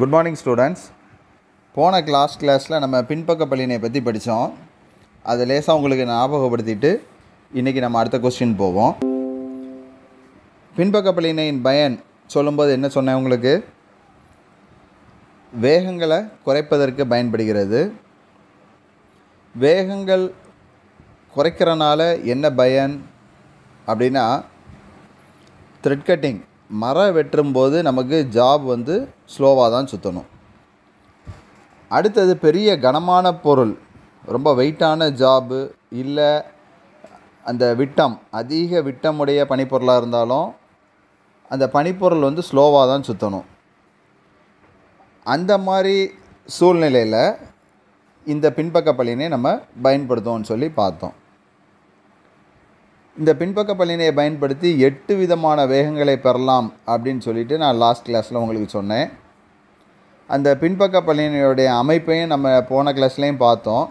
good morning students போன class கிளாஸில் நம்ம பின்பக்க பள்ளினை பற்றி படித்தோம் அதை லேசாக உங்களுக்கு ஞாபகப்படுத்திட்டு இன்றைக்கி நம்ம அடுத்த கொஸ்டின் போவோம் பின்பக்க பள்ளினையின் பயன் சொல்லும்போது என்ன சொன்னேன் உங்களுக்கு வேகங்களை குறைப்பதற்கு பயன்படுகிறது வேகங்கள் குறைக்கிறனால என்ன பயன் அப்படின்னா த்ரெட் கட்டிங் மரம் வெட்டும் போது நமக்கு ஜாப் வந்து ஸ்லோவாக தான் சுற்றணும் அடுத்தது பெரிய கனமான பொருள் ரொம்ப வெயிட்டான ஜாபு இல்லை அந்த விட்டம் அதிக விட்டமுடைய பனிப்பொருளாக இருந்தாலும் அந்த பனிப்பொருள் வந்து ஸ்லோவாக தான் சுற்றணும் அந்த மாதிரி சூழ்நிலையில் இந்த பின்பக்க பள்ளினை நம்ம பயன்படுத்துவோம்னு சொல்லி பார்த்தோம் இந்த பின்பக்க பள்ளினையை பயன்படுத்தி எட்டு விதமான வேகங்களை பெறலாம் அப்படின்னு சொல்லிட்டு நான் லாஸ்ட் கிளாஸில் உங்களுக்கு சொன்னேன் அந்த பின்பக்க பல்லினையுடைய அமைப்பையும் நம்ம போன கிளாஸ்லேயும் பார்த்தோம்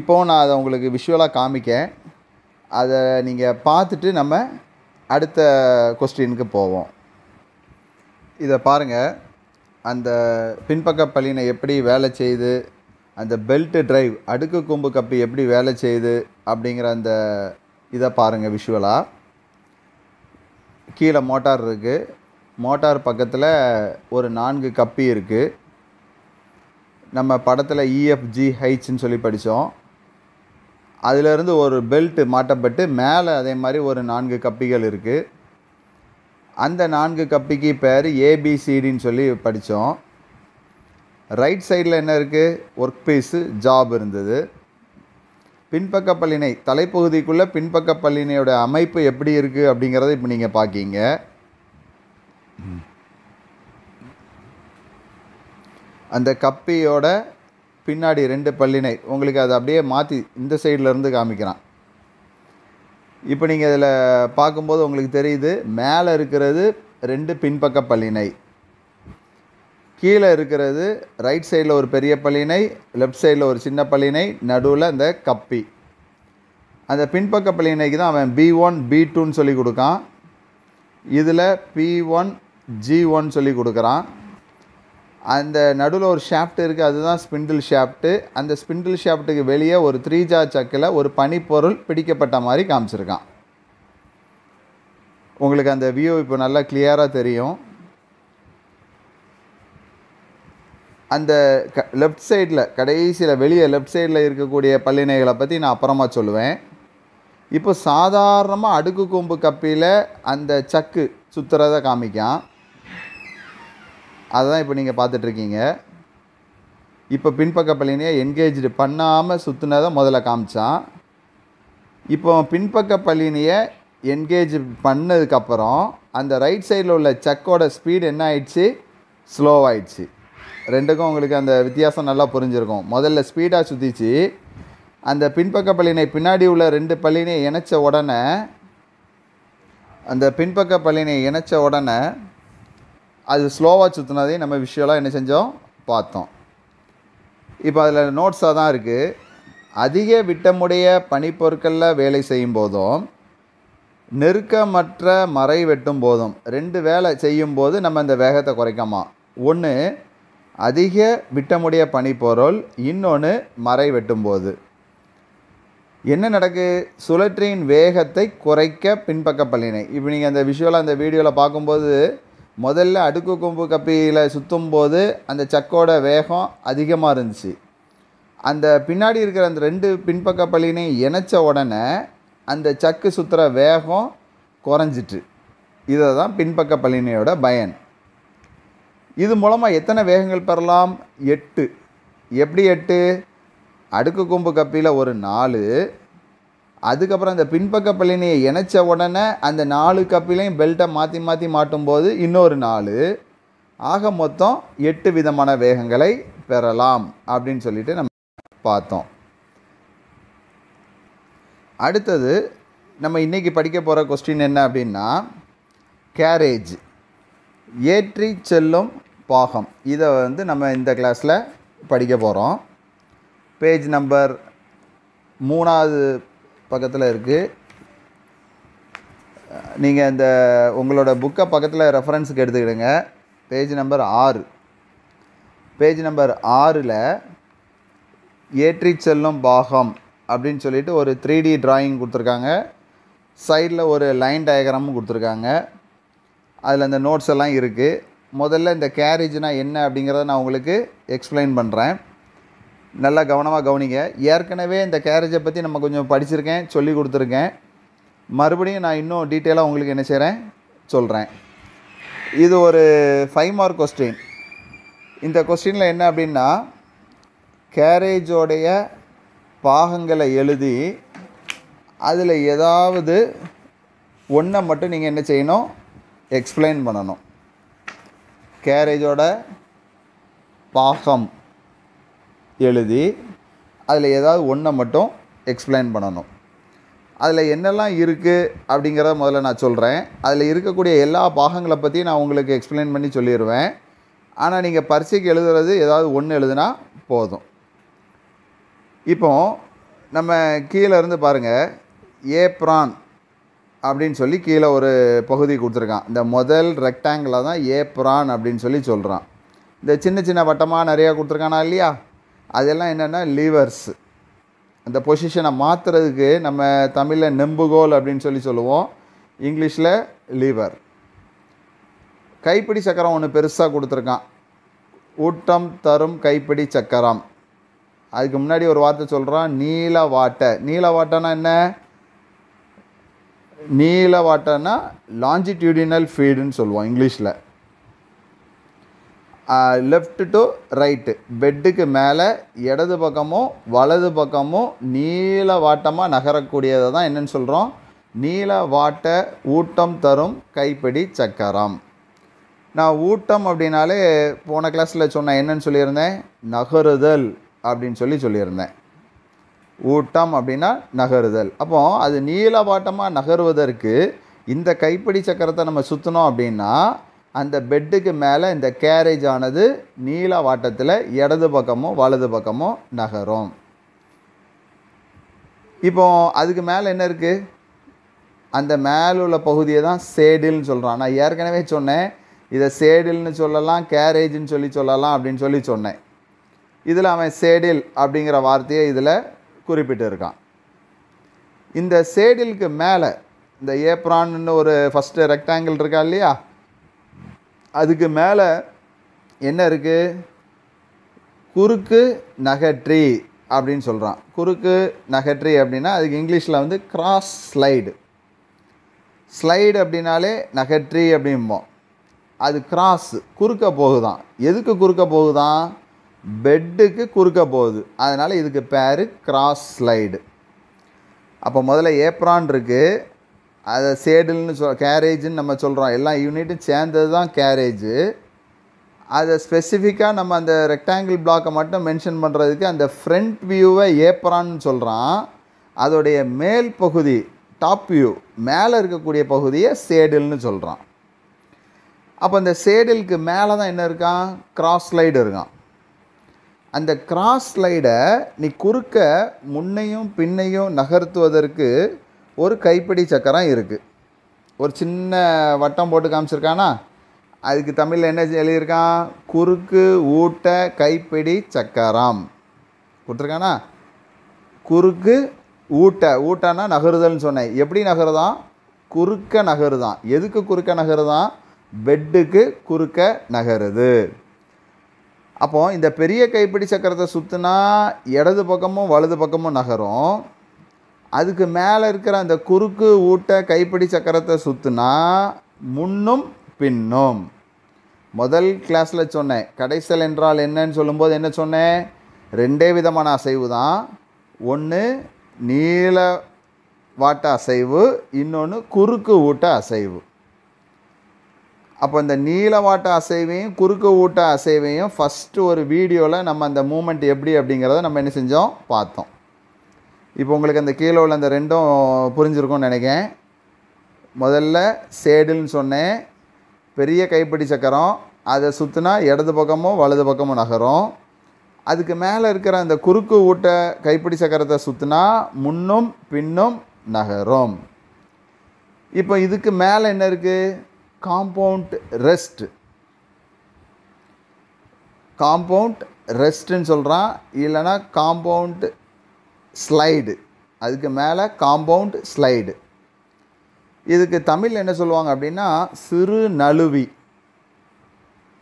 இப்போது நான் அதை உங்களுக்கு விஷுவலாக காமிக்க அதை நீங்கள் பார்த்துட்டு நம்ம அடுத்த கொஸ்டினுக்கு போவோம் இதை பாருங்கள் அந்த பின்பக்க பல்லினை எப்படி வேலை செய்து அந்த பெல்ட்டு ட்ரைவ் அடுக்கு கொம்பு கப்பி எப்படி வேலை செய்யுது அப்படிங்கிற அந்த இதை பாருங்கள் விஷுவலாக கீழே மோட்டார் இருக்குது மோட்டார் பக்கத்தில் ஒரு நான்கு கப்பி இருக்குது நம்ம படத்தில் இஎஃப்ஜி e ஹைட்ஸ்ன்னு சொல்லி படித்தோம் அதிலிருந்து ஒரு பெல்ட் மாட்டப்பட்டு மேலே அதே மாதிரி ஒரு நான்கு கப்பிகள் இருக்குது அந்த நான்கு கப்பிக்கு பேர் ஏபிசிடின்னு சொல்லி படித்தோம் ரைட் சைடில் என்ன இருக்குது ஒர்க் பீஸு ஜாப் இருந்தது பின்பக்க தலைப்பகுதிக்குள்ளே பின்பக்க அமைப்பு எப்படி இருக்குது அப்படிங்கிறத இப்போ நீங்கள் பார்க்கிங்க அந்த கப்பியோட பின்னாடி ரெண்டு பள்ளினை உங்களுக்கு அதை அப்படியே மாற்றி இந்த சைட்லேருந்து காமிக்கிறான் இப்போ நீங்கள் இதில் பார்க்கும்போது உங்களுக்கு தெரியுது மேலே இருக்கிறது ரெண்டு பின்பக்க பள்ளினை கீழே இருக்கிறது ரைட் சைடில் ஒரு பெரிய பள்ளினை லெஃப்ட் சைடில் ஒரு சின்ன பள்ளினை நடுவில் அந்த கப்பி அந்த பின்பக்க பள்ளினைக்கு தான் அவன் பி ஒன் பி டூன்னு சொல்லி கொடுக்கான் இதில் பி ஒன் ஜி ஒன் சொல்லி கொடுக்குறான் அந்த நடுவில் ஒரு ஷாஃப்ட் இருக்குது அதுதான் ஸ்பிண்டில் ஷாஃப்ட்டு அந்த ஸ்பிண்டில் ஷாஃப்ட்டுக்கு வெளியே ஒரு த்ரீ ஜார் சக்கில் ஒரு பனிப்பொருள் பிடிக்கப்பட்ட மாதிரி காமிச்சிருக்கான் உங்களுக்கு அந்த வியூ இப்போ நல்லா கிளியராக தெரியும் அந்த க லெஃப்ட் சைடில் கடைசியில் வெளியே லெஃப்ட் சைடில் இருக்கக்கூடிய பல்லினைகளை பற்றி நான் அப்புறமா சொல்லுவேன் இப்போ சாதாரணமாக அடுக்கு கொம்பு கப்பியில் அந்த சக்கு சுற்றுறத காமிக்கான் அதுதான் இப்போ நீங்கள் பார்த்துட்ருக்கீங்க இப்போ பின்பக்க பள்ளினையை என்கேஜ்டு பண்ணாமல் சுற்றுனதை முதல்ல காமிச்சான் இப்போ பின்பக்க பள்ளினையை என்கேஜ் பண்ணதுக்கப்புறம் அந்த ரைட் சைடில் உள்ள சக்கோட ஸ்பீடு என்ன ஆயிடுச்சு ஸ்லோவாகிடுச்சு ரெண்டுக்கும் உங்களுக்கு அந்த வித்தியாசம் நல்லா புரிஞ்சிருக்கும் முதல்ல ஸ்பீடாக சுற்றிச்சு அந்த பின்பக்க பள்ளினை பின்னாடி உள்ள ரெண்டு பள்ளினை இணைச்ச உடனே அந்த பின்பக்க பள்ளினை இணைச்ச உடனே அது ஸ்லோவாக சுற்றினதையும் நம்ம விஷயம்லாம் என்ன செஞ்சோம் பார்த்தோம் இப்போ அதில் நோட்ஸாக தான் இருக்குது அதிக விட்டமுடைய பனிப்பொருட்களில் வேலை செய்யும் போதும் நெருக்கமற்ற மறை வெட்டும் போதும் ரெண்டு வேலை செய்யும் போது நம்ம இந்த வேகத்தை குறைக்கமா ஒன்று அதிக விட்டமுடைய பனிப்பொருள் இன்னொன்று மறை வெட்டும்போது என்ன நடக்கு சுழற்றியின் வேகத்தை குறைக்க பின்பக்க பல்லினை இப்போ நீங்கள் அந்த விஷுவலாக அந்த வீடியோவில் பார்க்கும்போது முதல்ல அடுக்கு கொம்பு கப்பியில் சுற்றும் போது அந்த சக்கோட வேகம் அதிகமாக இருந்துச்சு அந்த பின்னாடி இருக்கிற அந்த ரெண்டு பின்பக்க பல்லினை இணைச்ச உடனே அந்த சக்கு சுற்றுற வேகம் குறைஞ்சிட்டு இதை தான் பின்பக்க பல்லினையோட பயன் இது மூலமாக எத்தனை வேகங்கள் பெறலாம் எட்டு எப்படி எட்டு அடுக்கு கொம்பு கப்பியில் ஒரு நாலு அதுக்கப்புறம் அந்த பின்பக்க பள்ளினியை இணைச்ச உடனே அந்த நாலு கப்பிலையும் பெல்ட்டை மாற்றி மாற்றி மாட்டும்போது இன்னொரு நாலு ஆக மொத்தம் எட்டு விதமான வேகங்களை பெறலாம் அப்படின்னு சொல்லிட்டு நம்ம பார்த்தோம் அடுத்தது நம்ம இன்றைக்கி படிக்க போகிற கொஸ்டின் என்ன அப்படின்னா கேரேஜ் ஏற்றி செல்லும் பாகம் இதை வந்து நம்ம இந்த கிளாஸில் படிக்க போகிறோம் பேஜ் நம்பர் மூணாவது பக்கத்தில் இருக்குது நீங்கள் இந்த உங்களோட புக்கை பக்கத்தில் ரெஃபரன்ஸுக்கு எடுத்துக்கிடுங்க பேஜ் நம்பர் ஆறு பேஜ் நம்பர் ஆறில் ஏற்றி செல்லும் பாகம் அப்படின்னு சொல்லிட்டு ஒரு த்ரீ டி ட்ராயிங் கொடுத்துருக்காங்க சைடில் ஒரு லைன் டயக்ராமும் கொடுத்துருக்காங்க அதில் அந்த நோட்ஸ் எல்லாம் இருக்குது முதல்ல இந்த கேரேஜ்னால் என்ன அப்படிங்கிறத நான் உங்களுக்கு எக்ஸ்பிளைன் பண்ணுறேன் நல்லா கவனமாக கவனிங்க ஏற்கனவே இந்த கேரேஜை பற்றி நம்ம கொஞ்சம் படிச்சிருக்கேன் சொல்லி கொடுத்துருக்கேன் மறுபடியும் நான் இன்னும் டீட்டெயிலாக உங்களுக்கு என்ன செய்கிறேன் சொல்கிறேன் இது ஒரு ஃபைவ் மார்க் கொஸ்டின் இந்த கொஸ்டினில் என்ன அப்படின்னா கேரேஜோடைய பாகங்களை எழுதி அதில் ஏதாவது ஒன்றை மட்டும் நீங்கள் என்ன செய்யணும் எக்ஸ்பிளைன் பண்ணணும் கேரேஜோட பாகம் எழுதி அதில் ஏதாவது ஒன்றை மட்டும் எக்ஸ்பிளைன் பண்ணணும் அதில் என்னெல்லாம் இருக்குது அப்படிங்கிறத முதல்ல நான் சொல்கிறேன் அதில் இருக்கக்கூடிய எல்லா பாகங்களை பற்றியும் நான் உங்களுக்கு எக்ஸ்பிளைன் பண்ணி சொல்லிடுவேன் ஆனால் நீங்கள் பரீட்சைக்கு எழுதுறது ஏதாவது ஒன்று எழுதுனா போதும் இப்போ நம்ம கீழே இருந்து பாருங்கள் ஏப்ரான் அப்படின்னு சொல்லி கீழே ஒரு பகுதி கொடுத்துருக்கான் இந்த முதல் ரெக்டாங்கிளில் தான் ஏ புரான் அப்படின்னு சொல்லி சொல்கிறான் இந்த சின்ன சின்ன வட்டமாக நிறையா கொடுத்துருக்கானா இல்லையா அதெல்லாம் என்னென்னா லீவர்ஸ் அந்த பொசிஷனை மாற்றுறதுக்கு நம்ம தமிழில் நெம்புகோல் அப்படின்னு சொல்லி சொல்லுவோம் இங்கிலீஷில் லீவர் கைப்பிடி சக்கரம் ஒன்று பெருசாக கொடுத்துருக்கான் ஊட்டம் தரும் கைப்பிடி சக்கரம் அதுக்கு முன்னாடி ஒரு வார்த்தை சொல்கிறான் நீல வாட்டை நீல வாட்டைனா என்ன வாட்டர்னா லாஞ்சிடியூடினல் ஃபீடுன்னு சொல்லுவோம் இங்கிலீஷில் லெஃப்ட் டு ரைட்டு பெட்டுக்கு மேலே இடது பக்கமும் வலது பக்கமும் வாட்டமாக நகரக்கூடியதை தான் என்னென்னு சொல்கிறோம் வாட்ட ஊட்டம் தரும் கைப்பிடி சக்கரம் நான் ஊட்டம் அப்படின்னாலே போன கிளாஸில் சொன்னேன் என்னன்னு சொல்லியிருந்தேன் நகருதல் அப்படின்னு சொல்லி சொல்லியிருந்தேன் ஊட்டம் அப்படின்னா நகருதல் அப்போ அது நீளவாட்டமாக நகருவதற்கு இந்த கைப்பிடி சக்கரத்தை நம்ம சுற்றினோம் அப்படின்னா அந்த பெட்டுக்கு மேலே இந்த கேரேஜ் ஆனது நீள வாட்டத்தில் இடது பக்கமும் வலது பக்கமும் நகரும் இப்போ அதுக்கு மேலே என்ன இருக்குது அந்த மேலே உள்ள பகுதியை தான் சேடில்னு சொல்கிறான் நான் ஏற்கனவே சொன்னேன் இதை சேடில்னு சொல்லலாம் கேரேஜ்னு சொல்லி சொல்லலாம் அப்படின்னு சொல்லி சொன்னேன் இதில் அவன் சேடில் அப்படிங்கிற வார்த்தையை இதில் குறிப்பிட்டிருக்கான் இந்த சேடிலுக்கு மேலே இந்த ஏப்ரான்னு ஒரு ஃபஸ்ட்டு ரெக்டாங்கிள் இருக்கா இல்லையா அதுக்கு மேலே என்ன இருக்குது குறுக்கு நகற்றி அப்படின்னு சொல்கிறான் குறுக்கு நகற்றி அப்படின்னா அதுக்கு இங்கிலீஷில் வந்து கிராஸ் ஸ்லைடு ஸ்லைடு அப்படின்னாலே நகற்றி அப்படிம்போம் அது கிராஸ் குறுக்க போகுதான் எதுக்கு குறுக்க போகுதான் பெட்டுக்கு குறுக்க போகுது அதனால் இதுக்கு பேர் கிராஸ் ஸ்லைடு அப்போ முதல்ல ஏப்ரான் இருக்குது அதை சேடில்னு சொல் கேரேஜுன்னு நம்ம சொல்கிறோம் எல்லா யூனிட்டும் சேர்ந்தது தான் கேரேஜு அதை ஸ்பெசிஃபிக்காக நம்ம அந்த ரெக்டாங்கிள் பிளாக்கை மட்டும் மென்ஷன் பண்ணுறதுக்கு அந்த ஃப்ரண்ட் வியூவை ஏப்ரான்னு சொல்கிறான் அதோடைய மேல் பகுதி டாப் வியூ மேலே இருக்கக்கூடிய பகுதியை சேடில்னு சொல்கிறான் அப்போ இந்த சேடிலுக்கு மேலே தான் என்ன இருக்கான் கிராஸ் ஸ்லைடு இருக்கான் அந்த கிராஸ் ஸ்லைடை நீ குறுக்க முன்னையும் பின்னையும் நகர்த்துவதற்கு ஒரு கைப்பிடி சக்கரம் இருக்குது ஒரு சின்ன வட்டம் போட்டு காமிச்சிருக்கானா அதுக்கு தமிழில் என்ன எழுதியிருக்கான் குறுக்கு ஊட்ட கைப்பிடி சக்கரம் கொடுத்துருக்கானா குறுக்கு ஊட்ட ஊட்டன்னா நகருதல்னு சொன்னேன் எப்படி நகருதான் குறுக்க நகருதான் எதுக்கு குறுக்க நகருதான் பெட்டுக்கு குறுக்க நகருது அப்போது இந்த பெரிய கைப்பிடி சக்கரத்தை சுற்றினா இடது பக்கமும் வலது பக்கமும் நகரும் அதுக்கு மேலே இருக்கிற அந்த குறுக்கு ஊட்ட கைப்பிடி சக்கரத்தை சுற்றினா முன்னும் பின்னும் முதல் கிளாஸில் சொன்னேன் கடைசல் என்றால் என்னன்னு சொல்லும்போது என்ன சொன்னேன் ரெண்டே விதமான அசைவு தான் ஒன்று நீள வாட்ட அசைவு இன்னொன்று குறுக்கு ஊட்ட அசைவு அப்போ இந்த நீளவாட்ட அசைவையும் குறுக்கு ஊட்ட அசைவையும் ஃபஸ்ட்டு ஒரு வீடியோவில் நம்ம அந்த மூமெண்ட் எப்படி அப்படிங்கிறத நம்ம என்ன செஞ்சோம் பார்த்தோம் இப்போ உங்களுக்கு அந்த கீழே உள்ள அந்த ரெண்டும் புரிஞ்சிருக்கும்னு நினைக்கேன் முதல்ல சேடுன்னு சொன்னேன் பெரிய கைப்பிடி சக்கரம் அதை சுற்றினா இடது பக்கமும் வலது பக்கமும் நகரும் அதுக்கு மேலே இருக்கிற அந்த குறுக்கு ஊட்ட கைப்பிடி சக்கரத்தை சுற்றினா முன்னும் பின்னும் நகரும் இப்போ இதுக்கு மேலே என்ன இருக்குது காம்பவுண்ட் ரெஸ்ட் காம்பவுண்ட் ரெஸ்ட்டுன்னு சொல்கிறான் இல்லைனா காம்பவுண்ட் ஸ்லைடு அதுக்கு மேலே காம்பவுண்ட் ஸ்லைடு இதுக்கு தமிழ் என்ன சொல்லுவாங்க அப்படின்னா சிறு நழுவி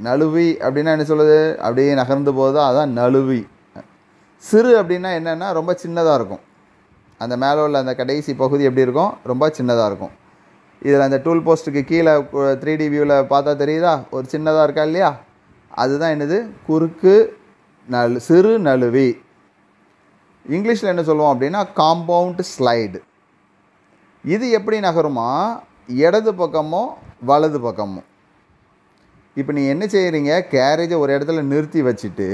நழுவி அப்படின்னா என்ன சொல்லுது அப்படியே நகர்ந்து போகுது அதுதான் நழுவி சிறு அப்படின்னா என்னென்னா ரொம்ப சின்னதாக இருக்கும் அந்த மேலே உள்ள அந்த கடைசி பகுதி எப்படி இருக்கும் ரொம்ப சின்னதாக இருக்கும் இதில் அந்த டூல் போஸ்ட்டுக்கு கீழே த்ரீ டி வியூவில் பார்த்தா தெரியுதா ஒரு சின்னதாக இருக்கா இல்லையா அதுதான் என்னது குறுக்கு நலு சிறு நழுவி இங்கிலீஷில் என்ன சொல்லுவோம் அப்படின்னா காம்பவுண்ட் ஸ்லைடு இது எப்படி நகருமா இடது பக்கமோ வலது பக்கமோ இப்போ நீ என்ன செய்கிறீங்க கேரேஜை ஒரு இடத்துல நிறுத்தி வச்சுட்டு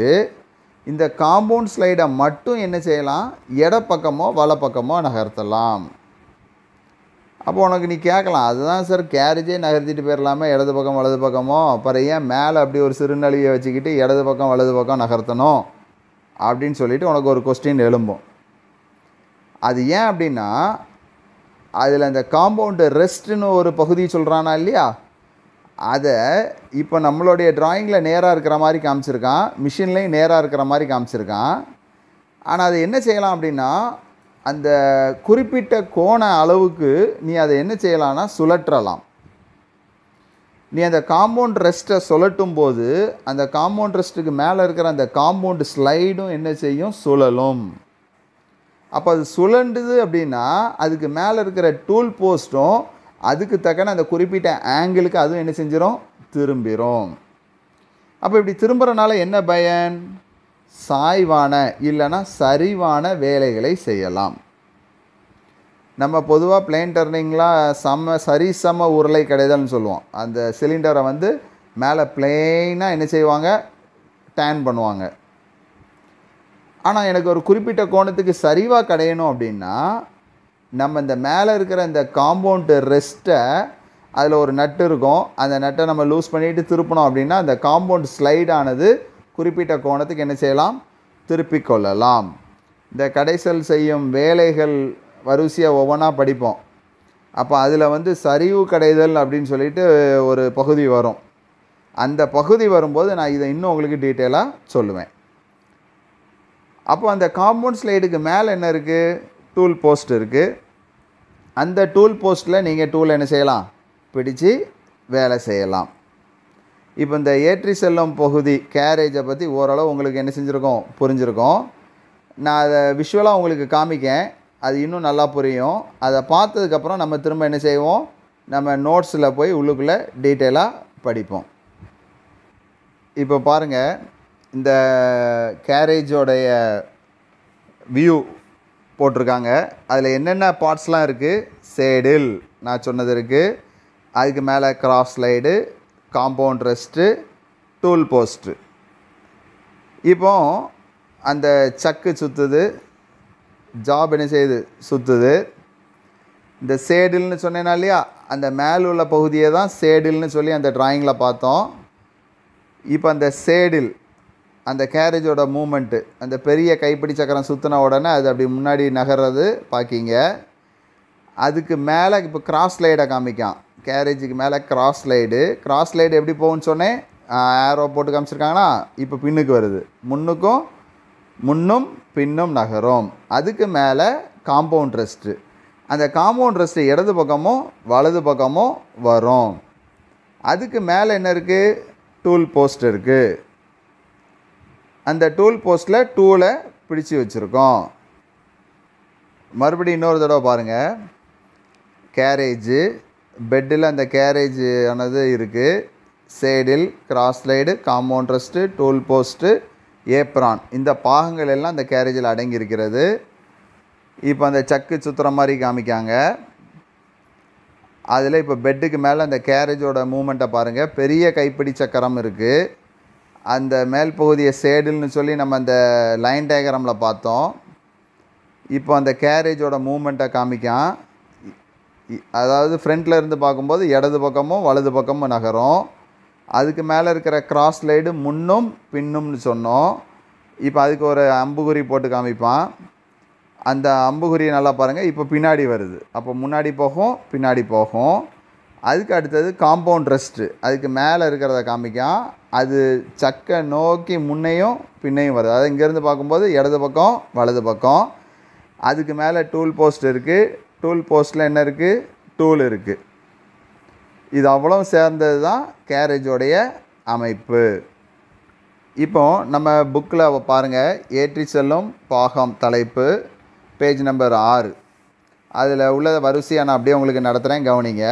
இந்த காம்பவுண்ட் ஸ்லைடை மட்டும் என்ன செய்யலாம் எடப்பக்கமோ வலப்பக்கமோ நகர்த்தலாம் அப்போ உனக்கு நீ கேட்கலாம் அதுதான் சார் கேரேஜே நகர்த்திட்டு போயிடலாமே இடது பக்கம் வலது பக்கமோ அப்புறம் ஏன் மேலே அப்படி ஒரு சிறுநழுவியை வச்சுக்கிட்டு இடது பக்கம் வலது பக்கம் நகர்த்தணும் அப்படின்னு சொல்லிவிட்டு உனக்கு ஒரு கொஸ்டின் எழும்பும் அது ஏன் அப்படின்னா அதில் அந்த காம்பவுண்டு ரெஸ்ட்டுன்னு ஒரு பகுதி சொல்கிறானா இல்லையா அதை இப்போ நம்மளுடைய ட்ராயிங்கில் நேராக இருக்கிற மாதிரி காமிச்சிருக்கான் மிஷின்லேயும் நேராக இருக்கிற மாதிரி காமிச்சிருக்கான் ஆனால் அது என்ன செய்யலாம் அப்படின்னா அந்த குறிப்பிட்ட கோண அளவுக்கு நீ அதை என்ன செய்யலாம்னா சுழற்றலாம் நீ அந்த காம்பவுண்ட் ரெஸ்ட்டை சுழட்டும் போது அந்த காம்பவுண்ட் ரெஸ்ட்டுக்கு மேலே இருக்கிற அந்த காம்பவுண்டு ஸ்லைடும் என்ன செய்யும் சுழலும் அப்போ அது சுழண்டுது அப்படின்னா அதுக்கு மேலே இருக்கிற டூல் போஸ்ட்டும் அதுக்கு தக்கன அந்த குறிப்பிட்ட ஆங்கிளுக்கு அதுவும் என்ன செஞ்சிடும் திரும்பிடும் அப்போ இப்படி திரும்புகிறனால என்ன பயன் சாய்வான இல்லைன்னா சரிவான வேலைகளை செய்யலாம் நம்ம பொதுவாக பிளேன் டர்னிங்லாம் சம சரிசம உருளை கிடையாதுன்னு சொல்லுவோம் அந்த சிலிண்டரை வந்து மேலே பிளெயினாக என்ன செய்வாங்க டேன் பண்ணுவாங்க ஆனால் எனக்கு ஒரு குறிப்பிட்ட கோணத்துக்கு சரிவாக கிடையணும் அப்படின்னா நம்ம இந்த மேலே இருக்கிற இந்த காம்பவுண்டு ரெஸ்ட்டை அதில் ஒரு நட்டு இருக்கும் அந்த நட்டை நம்ம லூஸ் பண்ணிவிட்டு திருப்பினோம் அப்படின்னா அந்த காம்பவுண்ட் ஸ்லைடானது குறிப்பிட்ட கோணத்துக்கு என்ன செய்யலாம் திருப்பிக் கொள்ளலாம் இந்த கடைசல் செய்யும் வேலைகள் வரிசையாக ஒவ்வொன்றா படிப்போம் அப்போ அதில் வந்து சரிவு கடைதல் அப்படின்னு சொல்லிட்டு ஒரு பகுதி வரும் அந்த பகுதி வரும்போது நான் இதை இன்னும் உங்களுக்கு டீட்டெயிலாக சொல்லுவேன் அப்போ அந்த காம்பவுண்ட் ஸ்லைடுக்கு மேலே என்ன இருக்குது டூல் போஸ்ட் இருக்குது அந்த டூல் போஸ்ட்டில் நீங்கள் டூல் என்ன செய்யலாம் பிடித்து வேலை செய்யலாம் இப்போ இந்த ஏற்றி செல்லும் பகுதி கேரேஜை பற்றி ஓரளவு உங்களுக்கு என்ன செஞ்சுருக்கோம் புரிஞ்சுருக்கோம் நான் அதை விஷுவலாக உங்களுக்கு காமிக்கேன் அது இன்னும் நல்லா புரியும் அதை பார்த்ததுக்கப்புறம் நம்ம திரும்ப என்ன செய்வோம் நம்ம நோட்ஸில் போய் உள்ளுக்குள்ளே டீட்டெயிலாக படிப்போம் இப்போ பாருங்கள் இந்த கேரேஜோடைய வியூ போட்டிருக்காங்க அதில் என்னென்ன பார்ட்ஸ்லாம் இருக்குது சேடில் நான் சொன்னது இருக்குது அதுக்கு மேலே cross slide compound rest tool post இப்போ அந்த சக்கு சுற்றுது ஜாப் என்ன செய்யுது சுற்றுது இந்த சேடில்னு சொன்னேன்னா இல்லையா அந்த மேல் உள்ள பகுதியை தான் சேடில்னு சொல்லி அந்த ட்ராயிங்கில் பார்த்தோம் இப்போ அந்த சேடில் அந்த கேரேஜோட மூமெண்ட்டு அந்த பெரிய கைப்பிடி சக்கரம் சுற்றின உடனே அது அப்படி முன்னாடி நகர்றது பார்க்கிங்க அதுக்கு மேலே இப்போ கிராஸ் லைடை காமிக்கான் கேரேஜுக்கு மேலே கிராஸ் லைடு கிராஸ் லைடு எப்படி போகும்னு சொன்னேன் ஏரோ போட்டு காமிச்சிருக்காங்கன்னா இப்போ பின்னுக்கு வருது முன்னுக்கும் முன்னும் பின்னும் நகரும் அதுக்கு மேலே காம்பவுண்ட் ரெஸ்ட்டு அந்த காம்பவுண்ட் ரெஸ்ட்டு இடது பக்கமும் வலது பக்கமும் வரும் அதுக்கு மேலே என்ன இருக்குது டூல் போஸ்ட் இருக்குது அந்த டூல் போஸ்ட்டில் டூலை பிடிச்சி வச்சுருக்கோம் மறுபடியும் இன்னொரு தடவை பாருங்கள் கேரேஜு பெட்டில் அந்த கேரேஜ் ஆனது இருக்குது சைடில் cross slide compound rest tool post apron இந்த பாகங்கள் எல்லாம் அந்த கேரேஜில் அடங்கியிருக்கிறது இப்போ அந்த சக்கு சுற்றுற மாதிரி காமிக்காங்க அதில் இப்போ பெட்டுக்கு மேலே அந்த கேரேஜோட மூமெண்ட்டை பாருங்கள் பெரிய கைப்பிடி சக்கரம் இருக்குது அந்த மேல் பகுதியை சேடுன்னு சொல்லி நம்ம அந்த லைன் டயக்ராமில் பார்த்தோம் இப்போ அந்த கேரேஜோட மூமெண்ட்டை காமிக்கான் அதாவது ஃப்ரண்டில் இருந்து பார்க்கும்போது இடது பக்கமும் வலது பக்கமும் நகரும் அதுக்கு மேலே இருக்கிற கிராஸ் லைடு முன்னும் பின்னும்னு சொன்னோம் இப்போ அதுக்கு ஒரு அம்புகுறி போட்டு காமிப்பான் அந்த அம்புகுறியை நல்லா பாருங்கள் இப்போ பின்னாடி வருது அப்போ முன்னாடி போகும் பின்னாடி போகும் அதுக்கு அடுத்தது காம்பவுண்ட் ரெஸ்ட்டு அதுக்கு மேலே இருக்கிறத காமிக்கான் அது சக்கை நோக்கி முன்னையும் பின்னையும் வருது அதாவது இங்கேருந்து பார்க்கும்போது இடது பக்கம் வலது பக்கம் அதுக்கு மேலே டூல் போஸ்ட் இருக்குது டூல் போஸ்ட்டில் என்ன இருக்குது டூல் இருக்குது இது அவ்வளோ சேர்ந்தது தான் கேரேஜோடைய அமைப்பு இப்போ நம்ம புக்கில் பாருங்கள் ஏற்றி செல்லும் பாகம் தலைப்பு பேஜ் நம்பர் ஆறு அதில் உள்ள வரிசையை நான் அப்படியே உங்களுக்கு நடத்துகிறேன் கவனிங்க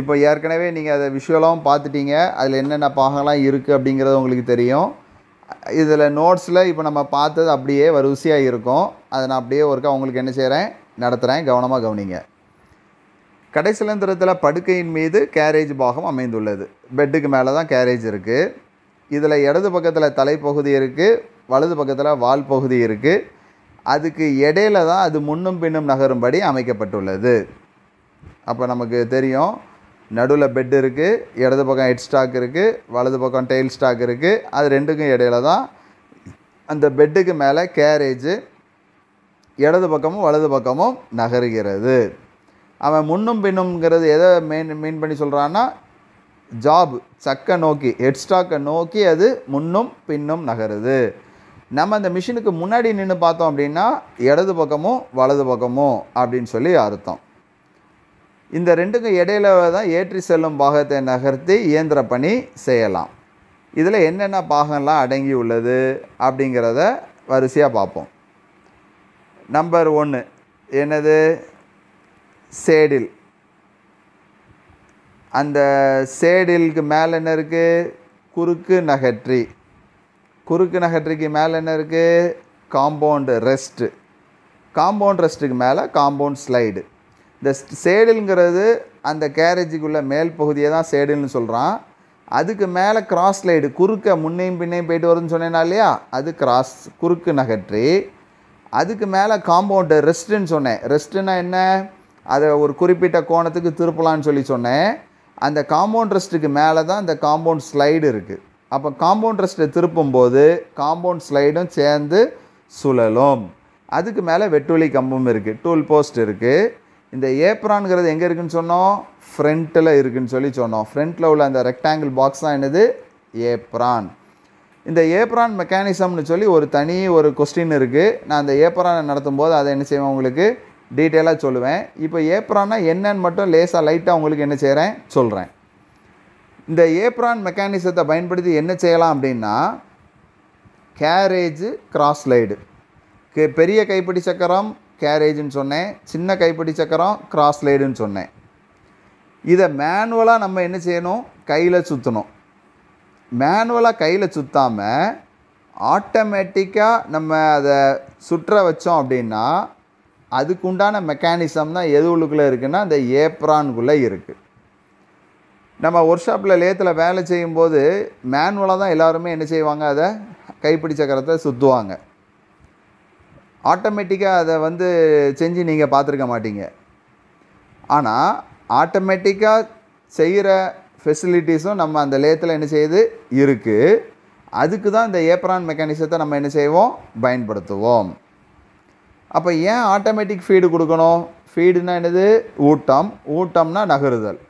இப்போ ஏற்கனவே நீங்கள் அதை விஷுவலாகவும் பார்த்துட்டீங்க அதில் என்னென்ன பாகம்லாம் இருக்குது அப்படிங்கிறது உங்களுக்கு தெரியும் இதில் நோட்ஸில் இப்போ நம்ம பார்த்தது அப்படியே வரிசையாக இருக்கும் அதை நான் அப்படியே ஒருக்கா உங்களுக்கு என்ன செய்கிறேன் நடத்துகிறேன் கவனமாக கவனிங்க கடைசிலந்திரத்தில் படுக்கையின் மீது கேரேஜ் பாகம் அமைந்துள்ளது பெட்டுக்கு மேலே தான் கேரேஜ் இருக்குது இதில் இடது பக்கத்தில் தலைப்பகுதி இருக்குது வலது பக்கத்தில் வால் பகுதி இருக்குது அதுக்கு இடையில தான் அது முன்னும் பின்னும் நகரும்படி அமைக்கப்பட்டுள்ளது அப்போ நமக்கு தெரியும் நடுவில் பெட் இருக்குது இடது பக்கம் ஹெட் ஸ்டாக் இருக்குது வலது பக்கம் டெய்ல் ஸ்டாக் இருக்குது அது ரெண்டுக்கும் இடையில தான் அந்த பெட்டுக்கு மேலே கேரேஜு இடது பக்கமும் வலது பக்கமும் நகருகிறது அவன் முன்னும் பின்னும்ங்கிறது எதை மீன் மீன் பண்ணி சொல்கிறான்னா ஜாப் சக்கை நோக்கி ஹெட்ஸ்டாக்கை நோக்கி அது முன்னும் பின்னும் நகருது நம்ம அந்த மிஷினுக்கு முன்னாடி நின்று பார்த்தோம் அப்படின்னா இடது பக்கமும் வலது பக்கமும் அப்படின்னு சொல்லி அர்த்தம் இந்த ரெண்டுக்கும் இடையில தான் ஏற்றி செல்லும் பாகத்தை நகர்த்தி இயந்திர பணி செய்யலாம் இதில் என்னென்ன பாகம்லாம் அடங்கி உள்ளது அப்படிங்கிறத வரிசையாக பார்ப்போம் நம்பர் ஒன்று எனது சேடில் அந்த சேடிலுக்கு மேலே என்ன இருக்குது குறுக்கு நகற்றி குறுக்கு நகற்றிக்கு மேலே என்ன இருக்குது காம்பவுண்டு ரெஸ்ட்டு காம்பவுண்ட் ரெஸ்ட்டுக்கு மேலே காம்பவுண்ட் ஸ்லைடு இந்த சேடிலுங்கிறது அந்த கேரேஜுக்குள்ளே மேல் பகுதியை தான் சேடில்னு சொல்கிறான் அதுக்கு மேலே கிராஸ் ஸ்லைடு குறுக்க முன்னையும் பின்னையும் போயிட்டு வருதுன்னு சொன்னேன்னா இல்லையா அது கிராஸ் குறுக்கு நகற்றி அதுக்கு மேலே காம்பவுண்டு ரெஸ்ட்டுன்னு சொன்னேன் ரெஸ்ட்டுனா என்ன அதை ஒரு குறிப்பிட்ட கோணத்துக்கு திருப்பலான்னு சொல்லி சொன்னேன் அந்த காம்பவுண்ட் ரெஸ்ட்டுக்கு மேலே தான் அந்த காம்பவுண்ட் ஸ்லைடு இருக்குது அப்போ காம்பவுண்ட் ரெஸ்ட்டை திருப்பும்போது காம்பவுண்ட் ஸ்லைடும் சேர்ந்து சுழலும் அதுக்கு மேலே வெட்டுவலி கம்பம் இருக்குது டூல் போஸ்ட் இருக்குது இந்த ஏப்ரான்ங்கிறது எங்கே இருக்குதுன்னு சொன்னோம் ஃப்ரண்ட்டில் இருக்குதுன்னு சொல்லி சொன்னோம் ஃப்ரண்ட்டில் உள்ள அந்த ரெக்டாங்கிள் பாக்ஸ் தான் என்னது ஏப்ரான் இந்த ஏப்ரான் மெக்கானிசம்னு சொல்லி ஒரு தனி ஒரு கொஸ்டின் இருக்குது நான் அந்த ஏப்ரானை நடத்தும் போது அதை என்ன செய்வேன் உங்களுக்கு டீட்டெயிலாக சொல்லுவேன் இப்போ ஏப்ரானா என்னன்னு மட்டும் லேசாக லைட்டாக உங்களுக்கு என்ன செய்கிறேன் சொல்கிறேன் இந்த ஏப்ரான் மெக்கானிசத்தை பயன்படுத்தி என்ன செய்யலாம் அப்படின்னா கேரேஜ் கிராஸ் லைடு பெரிய கைப்பிடி சக்கரம் கேரேஜுன்னு சொன்னேன் சின்ன கைப்பிடி சக்கரம் கிராஸ் லைடுன்னு சொன்னேன் இதை மேனுவலாக நம்ம என்ன செய்யணும் கையில் சுற்றணும் மேனுவலாக கையில் சுற்றாமல் ஆட்டோமேட்டிக்காக நம்ம அதை சுற்ற வச்சோம் அப்படின்னா அதுக்குண்டான மெக்கானிசம் தான் எது உள்ளுக்குள்ளே இருக்குன்னா அந்த ஏப்ரான்குள்ளே இருக்குது நம்ம ஒர்க் ஷாப்பில் லேத்தில் வேலை செய்யும்போது மேனுவலாக தான் எல்லாருமே என்ன செய்வாங்க அதை கைப்பிடி சக்கரத்தை சுற்றுவாங்க ஆட்டோமேட்டிக்காக அதை வந்து செஞ்சு நீங்கள் பார்த்துருக்க மாட்டீங்க ஆனால் ஆட்டோமேட்டிக்காக செய்கிற ஃபெசிலிட்டிஸும் நம்ம அந்த லேத்தில் என்ன செய்யுது இருக்குது அதுக்கு தான் இந்த ஏப்ரான் மெக்கானிசத்தை நம்ம என்ன செய்வோம் பயன்படுத்துவோம் அப்போ ஏன் ஆட்டோமேட்டிக் ஃபீடு கொடுக்கணும் ஃபீடுனா என்னது ஊட்டம் ஊட்டம்னா நகருதல்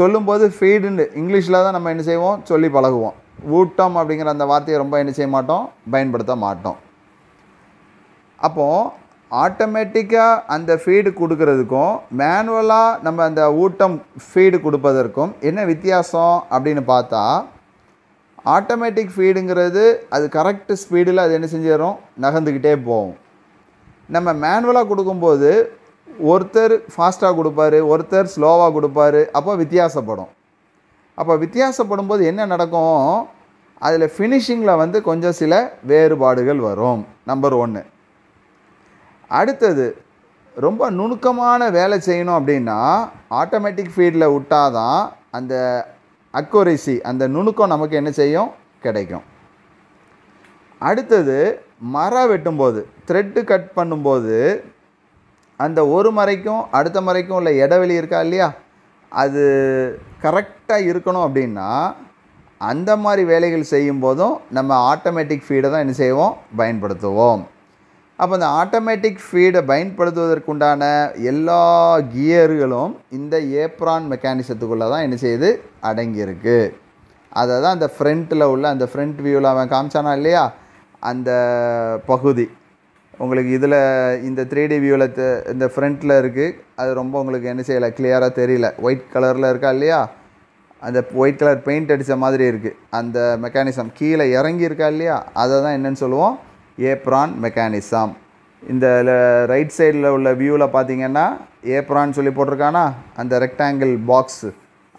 சொல்லும்போது ஃபீடுன்னு இங்கிலீஷில் தான் நம்ம என்ன செய்வோம் சொல்லி பழகுவோம் ஊட்டம் அப்படிங்கிற அந்த வார்த்தையை ரொம்ப என்ன செய்ய மாட்டோம் பயன்படுத்த மாட்டோம் அப்போது ஆட்டோமேட்டிக்காக அந்த ஃபீடு கொடுக்கறதுக்கும் மேனுவலாக நம்ம அந்த ஊட்டம் ஃபீடு கொடுப்பதற்கும் என்ன வித்தியாசம் அப்படின்னு பார்த்தா ஆட்டோமேட்டிக் ஃபீடுங்கிறது அது கரெக்ட் ஸ்பீடில் அது என்ன செஞ்சிடும் நகர்ந்துக்கிட்டே போகும் நம்ம மேனுவலாக கொடுக்கும்போது ஒருத்தர் ஃபாஸ்ட்டாக கொடுப்பாரு ஒருத்தர் ஸ்லோவாக கொடுப்பாரு அப்போ வித்தியாசப்படும் அப்போ வித்தியாசப்படும் போது என்ன நடக்கும் அதில் ஃபினிஷிங்கில் வந்து கொஞ்சம் சில வேறுபாடுகள் வரும் நம்பர் ஒன்று அடுத்தது ரொம்ப நுணுக்கமான வேலை செய்யணும் அப்படின்னா ஆட்டோமேட்டிக் ஃபீடில் விட்டால் தான் அந்த அக்குரசி அந்த நுணுக்கம் நமக்கு என்ன செய்யும் கிடைக்கும் அடுத்தது மரம் வெட்டும்போது த்ரெட்டு கட் பண்ணும்போது அந்த ஒரு மறைக்கும் அடுத்த மறைக்கும் உள்ள இடைவெளி இருக்கா இல்லையா அது கரெக்டாக இருக்கணும் அப்படின்னா அந்த மாதிரி வேலைகள் செய்யும் போதும் நம்ம ஆட்டோமேட்டிக் ஃபீடை தான் என்ன செய்வோம் பயன்படுத்துவோம் அப்போ அந்த ஆட்டோமேட்டிக் ஃபீடை பயன்படுத்துவதற்குண்டான எல்லா கியர்களும் இந்த ஏப்ரான் மெக்கானிசத்துக்குள்ளே தான் என்ன செய்யுது அடங்கியிருக்கு அதை தான் அந்த ஃப்ரண்ட்டில் உள்ள அந்த ஃப்ரண்ட் வியூவில் அவன் காமிச்சானா இல்லையா அந்த பகுதி உங்களுக்கு இதில் இந்த த்ரீ டி வியூவில் இந்த ஃப்ரண்ட்டில் இருக்குது அது ரொம்ப உங்களுக்கு என்ன செய்யலை கிளியராக தெரியல ஒயிட் கலரில் இருக்கா இல்லையா அந்த ஒயிட் கலர் பெயிண்ட் அடித்த மாதிரி இருக்குது அந்த மெக்கானிசம் கீழே இறங்கி இருக்கா இல்லையா அதை தான் என்னென்னு சொல்லுவோம் ஏப்ரான் மெக்கானிசம் இந்த ரைட் சைடில் உள்ள வியூவில் பார்த்தீங்கன்னா ஏப்ரான் சொல்லி போட்டிருக்கானா அந்த ரெக்டாங்கிள் பாக்ஸு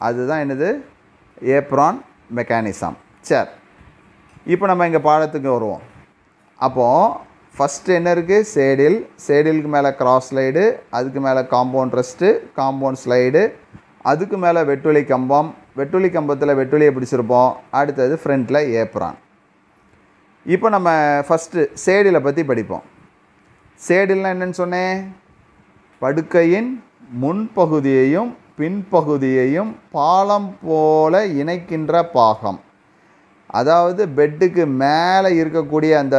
அதுதான் என்னது ஏப்ரான் மெக்கானிசம் சார் இப்போ நம்ம இங்கே பாடத்துக்கு வருவோம் அப்போது ஃபஸ்ட்டு என்ன இருக்குது சேடில் சேடிலுக்கு மேலே கிராஸ் ஸ்லைடு அதுக்கு மேலே காம்பவுண்ட் ரெஸ்ட்டு காம்பவுண்ட் ஸ்லைடு அதுக்கு மேலே வெட்டுளி கம்பம் வெட்டுளி கம்பத்தில் வெட்டுளியை பிடிச்சிருப்போம் அடுத்தது ஃப்ரண்ட்டில் ஏப்ரான் இப்போ நம்ம ஃபஸ்ட்டு சேடிலை பற்றி படிப்போம் சேடில்னால் என்னென்னு சொன்னேன் படுக்கையின் முன்பகுதியையும் பின்பகுதியையும் பாலம் போல இணைக்கின்ற பாகம் அதாவது பெட்டுக்கு மேலே இருக்கக்கூடிய அந்த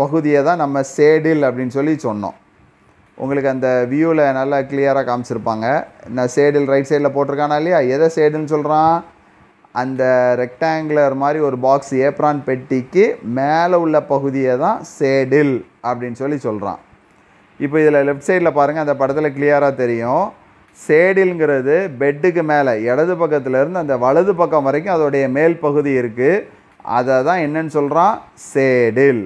பகுதியை தான் நம்ம சேடில் அப்படின்னு சொல்லி சொன்னோம் உங்களுக்கு அந்த வியூவில் நல்லா கிளியராக காமிச்சிருப்பாங்க நான் சேடில் ரைட் சைடில் போட்டிருக்கானா இல்லையா எதை சேடுன்னு சொல்கிறான் அந்த ரெக்டாங்குலர் மாதிரி ஒரு பாக்ஸ் ஏப்ரான் பெட்டிக்கு மேலே உள்ள பகுதியை தான் சேடில் அப்படின்னு சொல்லி சொல்கிறான் இப்போ இதில் லெஃப்ட் சைடில் பாருங்கள் அந்த படத்தில் கிளியராக தெரியும் சேடில்ங்கிறது பெட்டுக்கு மேலே இடது பக்கத்துலேருந்து அந்த வலது பக்கம் வரைக்கும் அதோடைய மேல் பகுதி இருக்குது அதை தான் என்னன்னு சொல்கிறான் சேடில்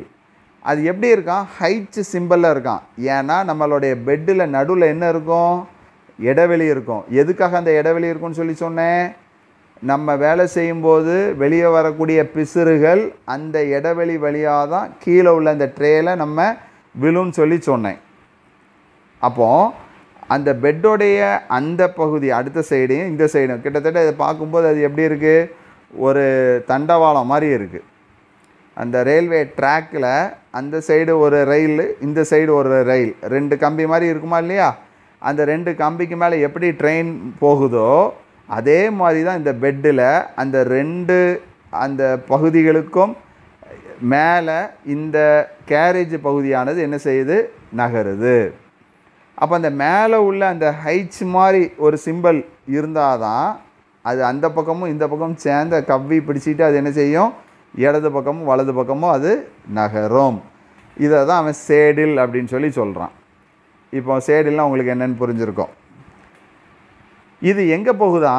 அது எப்படி இருக்கான் ஹைட் சிம்பிளில் இருக்கான் ஏன்னா நம்மளுடைய பெட்டில் நடுவில் என்ன இருக்கும் இடைவெளி இருக்கும் எதுக்காக அந்த இடைவெளி இருக்கும்னு சொல்லி சொன்னேன் நம்ம வேலை செய்யும்போது வெளியே வரக்கூடிய பிசுறுகள் அந்த இடைவெளி வழியாக தான் கீழே உள்ள அந்த ட்ரேயில் நம்ம விழுன்னு சொல்லி சொன்னேன் அப்போது அந்த பெட்டோடைய அந்த பகுதி அடுத்த சைடையும் இந்த சைடும் கிட்டத்தட்ட இதை பார்க்கும்போது அது எப்படி இருக்குது ஒரு தண்டவாளம் மாதிரி இருக்குது அந்த ரயில்வே ட்ராக்கில் அந்த சைடு ஒரு ரயில் இந்த சைடு ஒரு ரயில் ரெண்டு கம்பி மாதிரி இருக்குமா இல்லையா அந்த ரெண்டு கம்பிக்கு மேலே எப்படி ட்ரெயின் போகுதோ அதே மாதிரி தான் இந்த பெட்டில் அந்த ரெண்டு அந்த பகுதிகளுக்கும் மேலே இந்த கேரேஜ் பகுதியானது என்ன செய்யுது நகருது அப்போ அந்த மேலே உள்ள அந்த ஹைச் மாதிரி ஒரு சிம்பிள் இருந்தால் தான் அது அந்த பக்கமும் இந்த பக்கமும் சேர்ந்த கவ்வி பிடிச்சிட்டு அது என்ன செய்யும் இடது பக்கமும் வலது பக்கமும் அது நகரும் இதை தான் அவன் சேடில் அப்படின்னு சொல்லி சொல்கிறான் இப்போ சேடில்லாம் உங்களுக்கு என்னென்னு புரிஞ்சுருக்கோம் இது எங்கே போகுதா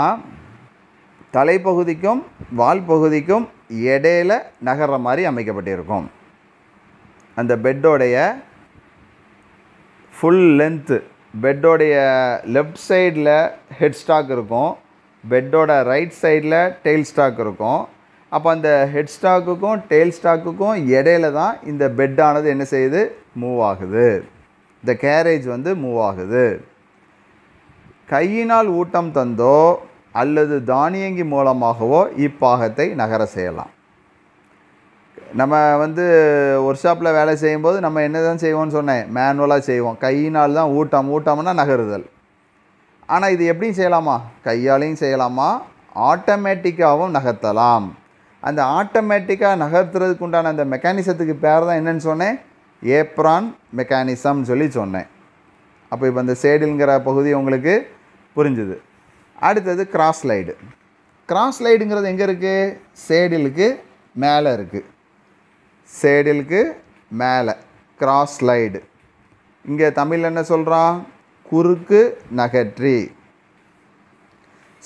தலைப்பகுதிக்கும் வால் பகுதிக்கும் இடையில நகர்ற மாதிரி அமைக்கப்பட்டிருக்கும் அந்த பெட்டோடைய ஃபுல் லென்த்து பெட்டோடைய லெஃப்ட் சைடில் ஹெட் ஸ்டாக் இருக்கும் பெட்டோட ரைட் சைடில் டெய்ல் ஸ்டாக் இருக்கும் அப்போ அந்த ஹெட் ஸ்டாக்குக்கும் டெய்ல் ஸ்டாக்குக்கும் இடையில தான் இந்த பெட்டானது என்ன செய்யுது மூவ் ஆகுது இந்த கேரேஜ் வந்து மூவ் ஆகுது கையினால் ஊட்டம் தந்தோ அல்லது தானியங்கி மூலமாகவோ இப்பாகத்தை நகர செய்யலாம் நம்ம வந்து ஒர்க் ஷாப்பில் வேலை செய்யும்போது நம்ம என்ன தான் செய்வோம்னு சொன்னேன் மேனுவலாக செய்வோம் கையினால் தான் ஊட்டம் ஊட்டம்னா நகருதல் ஆனால் இது எப்படியும் செய்யலாமா கையாலையும் செய்யலாமா ஆட்டோமேட்டிக்காகவும் நகர்த்தலாம் அந்த ஆட்டோமேட்டிக்காக நகர்த்துறதுக்கு உண்டான அந்த மெக்கானிசத்துக்கு பேர் தான் என்னென்னு சொன்னேன் ஏப்ரான் மெக்கானிசம்னு சொல்லி சொன்னேன் அப்போ இப்போ அந்த சேடுங்கிற பகுதி உங்களுக்கு புரிஞ்சுது அடுத்தது கிராஸ் ஸ்லைடு கிராஸ் ஸ்லைடுங்கிறது எங்கே இருக்குது சேடிலுக்கு மேலே இருக்குது சேடிலுக்கு மேலே கிராஸ் ஸ்லைடு இங்கே தமிழ் என்ன சொல்கிறான் குறுக்கு நகற்றி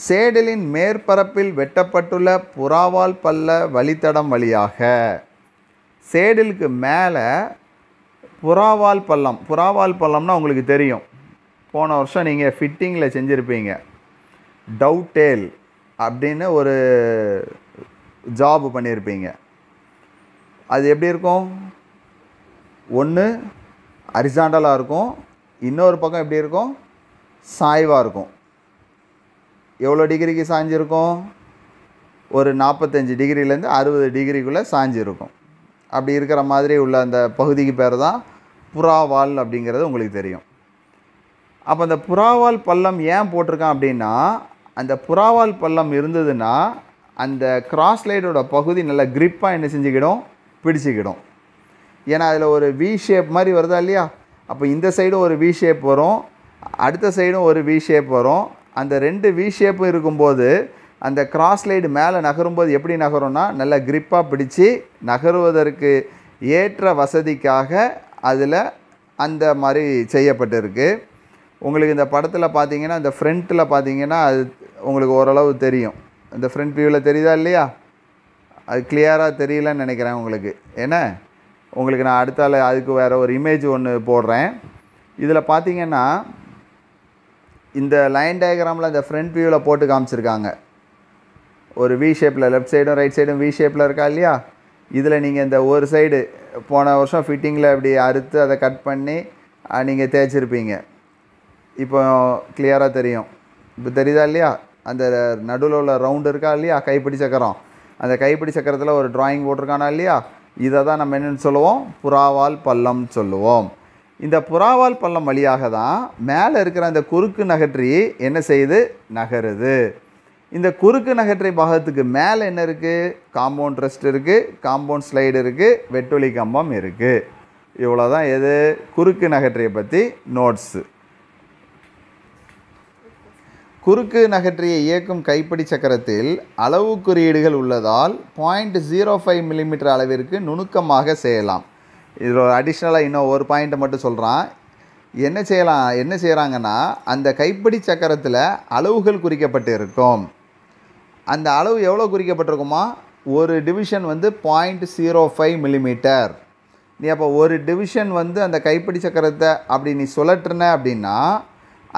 சேடலின் மேற்பரப்பில் வெட்டப்பட்டுள்ள புறாவால் பல்ல வழித்தடம் வழியாக சேடலுக்கு மேலே புறாவால் பள்ளம் புறாவால் பள்ளம்னா உங்களுக்கு தெரியும் போன வருஷம் நீங்கள் ஃபிட்டிங்கில் செஞ்சுருப்பீங்க டவுடேல் டேல் அப்படின்னு ஒரு ஜாப் பண்ணியிருப்பீங்க அது எப்படி இருக்கும் ஒன்று அரிசாண்டலாக இருக்கும் இன்னொரு பக்கம் எப்படி இருக்கும் சாய்வாக இருக்கும் எவ்வளோ டிகிரிக்கு சாய்ஞ்சிருக்கும் ஒரு நாற்பத்தஞ்சு டிகிரிலேருந்து அறுபது டிகிரிக்குள்ளே சாய்ஞ்சிருக்கும் அப்படி இருக்கிற மாதிரி உள்ள அந்த பகுதிக்கு பேர் தான் புறாவால் அப்படிங்கிறது உங்களுக்கு தெரியும் அப்போ அந்த புறாவால் பள்ளம் ஏன் போட்டிருக்கான் அப்படின்னா அந்த புறாவால் பள்ளம் இருந்ததுன்னா அந்த கிராஸ் லைட்டோட பகுதி நல்லா க்ரிப்பாக என்ன செஞ்சுக்கிடும் பிடிச்சிக்கிடும் ஏன்னா அதில் ஒரு வி ஷேப் மாதிரி வருதா இல்லையா அப்போ இந்த சைடும் ஒரு வி ஷேப் வரும் அடுத்த சைடும் ஒரு வி ஷேப் வரும் அந்த ரெண்டு வி ஷேப்பும் இருக்கும்போது அந்த கிராஸ் லைடு மேலே நகரும்போது எப்படி நகரும்னா நல்லா க்ரிப்பாக பிடிச்சி நகருவதற்கு ஏற்ற வசதிக்காக அதில் அந்த மாதிரி செய்யப்பட்டிருக்கு உங்களுக்கு இந்த படத்தில் பார்த்தீங்கன்னா இந்த ஃப்ரண்ட்டில் பார்த்தீங்கன்னா அது உங்களுக்கு ஓரளவு தெரியும் இந்த ஃப்ரண்ட் வியூவில் தெரியுதா இல்லையா அது கிளியராக தெரியலன்னு நினைக்கிறேன் உங்களுக்கு என்ன உங்களுக்கு நான் அடுத்தால அதுக்கு வேறு ஒரு இமேஜ் ஒன்று போடுறேன் இதில் பார்த்தீங்கன்னா இந்த லைன் டயக்ராமில் இந்த ஃப்ரண்ட் வியூவில் போட்டு காமிச்சிருக்காங்க ஒரு வி ஷேப்பில் லெஃப்ட் சைடும் ரைட் சைடும் வி ஷேப்பில் இருக்கா இல்லையா இதில் நீங்கள் இந்த ஒரு சைடு போன வருஷம் ஃபிட்டிங்கில் இப்படி அறுத்து அதை கட் பண்ணி நீங்கள் தேய்ச்சிருப்பீங்க இப்போ கிளியராக தெரியும் இப்போ தெரியுதா இல்லையா அந்த நடுவில் உள்ள ரவுண்டு இருக்கா இல்லையா கைப்பிடி சக்கரம் அந்த கைப்பிடி சக்கரத்தில் ஒரு ட்ராயிங் போட்டிருக்கானா இல்லையா இதை தான் நம்ம என்னென்னு சொல்லுவோம் புறாவால் பள்ளம் சொல்லுவோம் இந்த புறாவால் பள்ளம் வழியாக தான் மேலே இருக்கிற அந்த குறுக்கு நகற்றி என்ன செய்யுது நகருது இந்த குறுக்கு நகற்றை பாகத்துக்கு மேலே என்ன இருக்குது காம்பவுண்ட் ரெஸ்ட் இருக்குது காம்பவுண்ட் ஸ்லைடு இருக்குது வெட்டொலி கம்பம் இருக்குது இவ்வளோ தான் எது குறுக்கு நகற்றியை பற்றி நோட்ஸு குறுக்கு நகற்றிய இயக்கும் கைப்பிடி சக்கரத்தில் அளவு குறியீடுகள் உள்ளதால் பாயிண்ட் ஜீரோ ஃபைவ் மில்லிமீட்டர் அளவிற்கு நுணுக்கமாக செய்யலாம் இதில் ஒரு அடிஷ்னலாக இன்னும் ஒரு பாயிண்ட்டை மட்டும் சொல்கிறான் என்ன செய்யலாம் என்ன செய்கிறாங்கன்னா அந்த கைப்பிடி சக்கரத்தில் அளவுகள் குறிக்கப்பட்டு இருக்கும் அந்த அளவு எவ்வளோ குறிக்கப்பட்டிருக்குமா ஒரு டிவிஷன் வந்து பாயிண்ட் ஜீரோ ஃபைவ் மில்லிமீட்டர் நீ அப்போ ஒரு டிவிஷன் வந்து அந்த கைப்பிடி சக்கரத்தை அப்படி நீ சொல்லட்டுன அப்படின்னா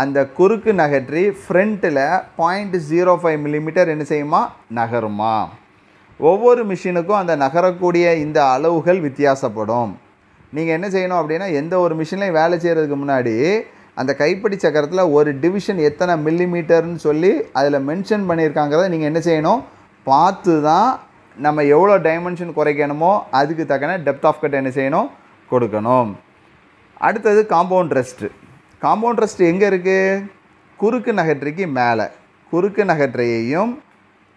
அந்த குறுக்கு நகற்றி ஃப்ரண்ட்டில் பாயிண்ட் ஜீரோ ஃபைவ் மில்லிமீட்டர் என்ன செய்யுமா நகருமா ஒவ்வொரு மிஷினுக்கும் அந்த நகரக்கூடிய இந்த அளவுகள் வித்தியாசப்படும் நீங்கள் என்ன செய்யணும் அப்படின்னா எந்த ஒரு மிஷின்லையும் வேலை செய்கிறதுக்கு முன்னாடி அந்த கைப்படி சக்கரத்தில் ஒரு டிவிஷன் எத்தனை மில்லிமீட்டர்னு சொல்லி அதில் மென்ஷன் பண்ணியிருக்காங்கிறத நீங்கள் என்ன செய்யணும் பார்த்து தான் நம்ம எவ்வளோ டைமென்ஷன் குறைக்கணுமோ அதுக்கு தக்கன டெப்த் ஆஃப் கட் என்ன செய்யணும் கொடுக்கணும் அடுத்தது காம்பவுண்ட் ரெஸ்ட்டு காம்பவுண்ட் ரெஸ்ட் எங்கே இருக்குது குறுக்கு நகற்றிக்கு மேலே குறுக்கு நகற்றையையும்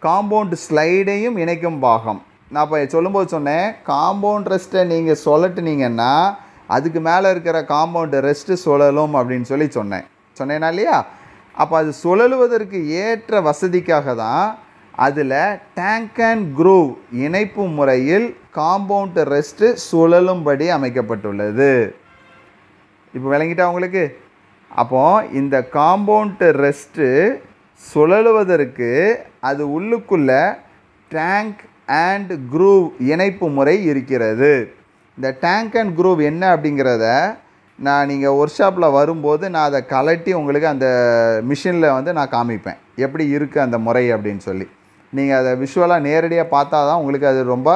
காம்பவுண்ட் ஸ்லைடையும் இணைக்கும் பாகம் நான் இப்போ சொல்லும்போது சொன்னேன் காம்பவுண்ட் ரெஸ்ட்டை நீங்கள் சொல்லட்டுனீங்கன்னா அதுக்கு மேலே இருக்கிற காம்பவுண்டு ரெஸ்ட்டு சுழலும் அப்படின்னு சொல்லி சொன்னேன் சொன்னேன்னா இல்லையா அப்போ அது சுழலுவதற்கு ஏற்ற வசதிக்காக தான் அதில் டேங்க் அண்ட் குரூவ் இணைப்பு முறையில் காம்பவுண்டு ரெஸ்ட்டு சுழலும்படி அமைக்கப்பட்டுள்ளது இப்போ விளங்கிட்டா உங்களுக்கு அப்போது இந்த காம்பவுண்டு ரெஸ்ட்டு சுழலுவதற்கு அது உள்ளுக்குள்ளே டேங்க் அண்ட் குரூவ் இணைப்பு முறை இருக்கிறது இந்த டேங்க் அண்ட் குரூவ் என்ன அப்படிங்கிறத நான் நீங்கள் ஒர்க் ஷாப்பில் வரும்போது நான் அதை கலட்டி உங்களுக்கு அந்த மிஷினில் வந்து நான் காமிப்பேன் எப்படி இருக்குது அந்த முறை அப்படின்னு சொல்லி நீங்கள் அதை விஷுவலாக நேரடியாக பார்த்தா தான் உங்களுக்கு அது ரொம்ப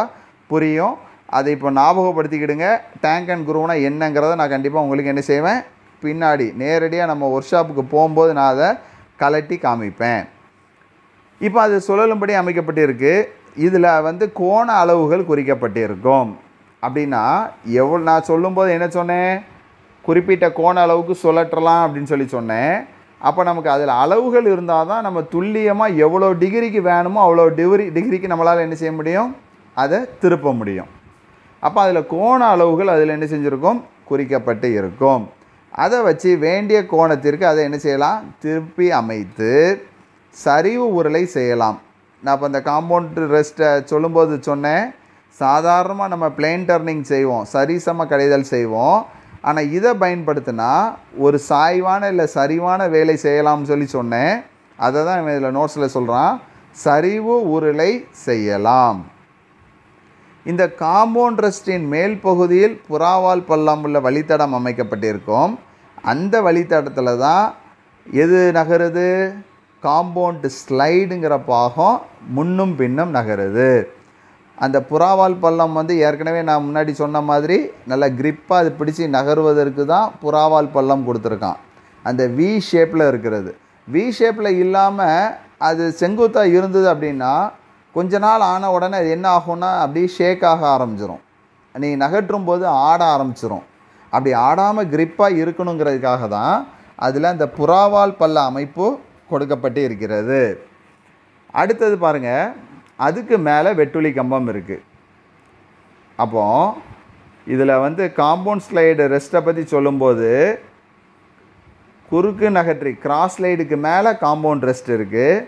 புரியும் அதை இப்போ ஞாபகப்படுத்திக்கிடுங்க டேங்க் அண்ட் குரூவ்னால் என்னங்கிறத நான் கண்டிப்பாக உங்களுக்கு என்ன செய்வேன் பின்னாடி நேரடியாக நம்ம ஒர்க் ஷாப்புக்கு போகும்போது நான் அதை கலட்டி காமிப்பேன் இப்போ அது சுழலும்படி அமைக்கப்பட்டிருக்கு இதில் வந்து கோண அளவுகள் குறிக்கப்பட்டிருக்கும் அப்படின்னா எவ்வளோ நான் சொல்லும்போது என்ன சொன்னேன் குறிப்பிட்ட கோண அளவுக்கு சுழற்றலாம் அப்படின்னு சொல்லி சொன்னேன் அப்போ நமக்கு அதில் அளவுகள் இருந்தால் தான் நம்ம துல்லியமாக எவ்வளோ டிகிரிக்கு வேணுமோ அவ்வளோ டிகிரி டிகிரிக்கு நம்மளால் என்ன செய்ய முடியும் அதை திருப்ப முடியும் அப்போ அதில் கோண அளவுகள் அதில் என்ன செஞ்சுருக்கும் குறிக்கப்பட்டு இருக்கும் அதை வச்சு வேண்டிய கோணத்திற்கு அதை என்ன செய்யலாம் திருப்பி அமைத்து சரிவு உருளை செய்யலாம் நான் இப்போ அந்த காம்பவுண்ட் ரெஸ்ட்டை சொல்லும்போது சொன்னேன் சாதாரணமாக நம்ம பிளேன் டர்னிங் செய்வோம் சரிசம கடைதல் செய்வோம் ஆனால் இதை பயன்படுத்தினா ஒரு சாய்வான இல்லை சரிவான வேலை செய்யலாம்னு சொல்லி சொன்னேன் அதை தான் இதில் நோட்ஸில் சொல்கிறான் சரிவு உருளை செய்யலாம் இந்த காம்பவுண்ட் ரெஸ்டின் மேல் பகுதியில் புறாவால் பள்ளம் உள்ள வழித்தடம் அமைக்கப்பட்டிருக்கும் அந்த வழித்தடத்தில் தான் எது நகருது காம்பவுண்டு ஸ்லைடுங்கிற பாகம் முன்னும் பின்னும் நகருது அந்த புறாவால் பள்ளம் வந்து ஏற்கனவே நான் முன்னாடி சொன்ன மாதிரி நல்லா கிரிப்பாக அது பிடிச்சி நகருவதற்கு தான் புறாவால் பள்ளம் கொடுத்துருக்கான் அந்த வி ஷேப்பில் இருக்கிறது வி ஷேப்பில் இல்லாமல் அது செங்குத்தாக இருந்தது அப்படின்னா கொஞ்ச நாள் ஆன உடனே அது என்ன ஆகும்னா அப்படியே ஷேக் ஆக ஆரம்பிச்சிடும் நீ நகற்றும் போது ஆட ஆரம்பிச்சிடும் அப்படி ஆடாமல் கிரிப்பாக இருக்கணுங்கிறதுக்காக தான் அதில் அந்த புறாவால் பல்ல அமைப்பு கொடுக்கப்பட்டு இருக்கிறது அடுத்தது பாருங்கள் அதுக்கு மேலே வெட்டுளி கம்பம் இருக்குது அப்போது இதில் வந்து காம்பவுண்ட் ஸ்லைடு ரெஸ்ட்டை பற்றி சொல்லும்போது குறுக்கு நகற்றி கிராஸ் ஸ்லைடுக்கு மேலே காம்பவுண்ட் ரெஸ்ட் இருக்குது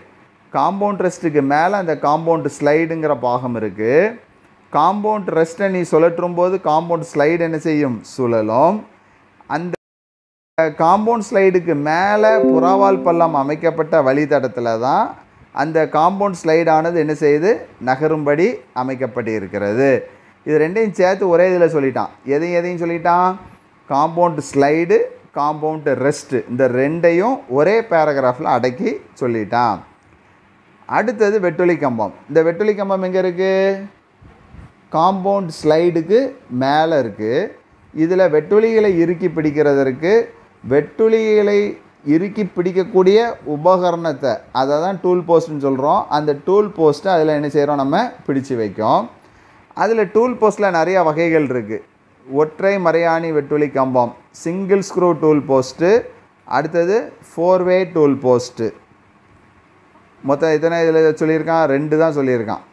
காம்பவுண்ட் ரெஸ்ட்டுக்கு மேலே அந்த காம்பவுண்ட் ஸ்லைடுங்கிற பாகம் இருக்குது காம்பவுண்ட் ரெஸ்ட்டை நீ சுழற்றும் போது காம்பவுண்ட் ஸ்லைடு என்ன செய்யும் சுழலும் அந்த காம்பவுண்ட் ஸ்லைடுக்கு மேலே புறாவால் பள்ளம் அமைக்கப்பட்ட வழித்தடத்தில் தான் அந்த காம்பவுண்ட் ஸ்லைடானது என்ன செய்யுது நகரும்படி அமைக்கப்பட்டு இருக்கிறது இது ரெண்டையும் சேர்த்து ஒரே இதில் சொல்லிட்டான் எதையும் எதையும் சொல்லிட்டான் காம்பவுண்ட் ஸ்லைடு காம்பவுண்டு ரெஸ்ட்டு இந்த ரெண்டையும் ஒரே பேராகிராஃபில் அடக்கி சொல்லிட்டான் அடுத்தது வெட்டொலி கம்பம் இந்த வெட்டொலி கம்பம் எங்கே இருக்குது காம்பவுண்ட் ஸ்லைடுக்கு மேலே இருக்குது இதில் வெட்டுளிகளை இறுக்கி பிடிக்கிறதற்கு வெட்டுளிகளை இறுக்கி பிடிக்கக்கூடிய உபகரணத்தை அதை தான் டூல் போஸ்ட்னு சொல்கிறோம் அந்த டூல் போஸ்ட்டை அதில் என்ன செய்கிறோம் நம்ம பிடிச்சு வைக்கும் அதில் டூல் போஸ்ட்டில் நிறையா வகைகள் இருக்குது ஒற்றை மறையாணி வெட்டுளி கம்பம் சிங்கிள் ஸ்க்ரூ டூல் போஸ்ட்டு அடுத்தது ஃபோர்வே டூல் போஸ்ட்டு மொத்தம் எத்தனை இதில் சொல்லியிருக்கான் ரெண்டு தான் சொல்லியிருக்கான்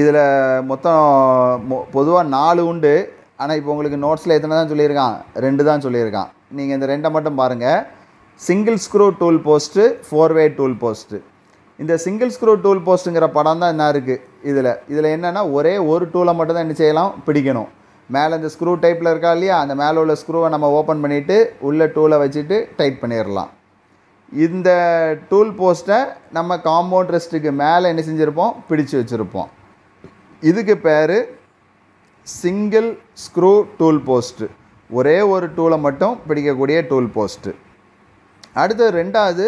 இதில் மொத்தம் பொதுவாக நாலு உண்டு ஆனால் இப்போ உங்களுக்கு நோட்ஸில் எத்தனை தான் சொல்லியிருக்கான் ரெண்டு தான் சொல்லியிருக்கான் நீங்கள் இந்த ரெண்டை மட்டும் பாருங்கள் single screw tool post four way tool post இந்த சிங்கிள் ஸ்க்ரூ டூல் போஸ்ட்டுங்கிற படம் தான் என்ன இருக்குது இதில் இதில் என்னென்னா ஒரே ஒரு டூலை மட்டும் தான் என்ன செய்யலாம் பிடிக்கணும் மேலே இந்த ஸ்க்ரூ டைப்பில் இருக்கா இல்லையா அந்த மேலே உள்ள ஸ்க்ரூவை நம்ம ஓப்பன் பண்ணிவிட்டு உள்ளே டூலை வச்சுட்டு டைட் பண்ணிடலாம் இந்த டூல் போஸ்ட்டை நம்ம காம்பவுண்ட் ரெஸ்ட்டுக்கு மேலே என்ன செஞ்சுருப்போம் பிடிச்சு வச்சுருப்போம் இதுக்கு பேர் சிங்கிள் ஸ்க்ரூ டூல் போஸ்ட்டு ஒரே ஒரு டூலை மட்டும் பிடிக்கக்கூடிய டூல் போஸ்ட்டு அடுத்து ரெண்டாவது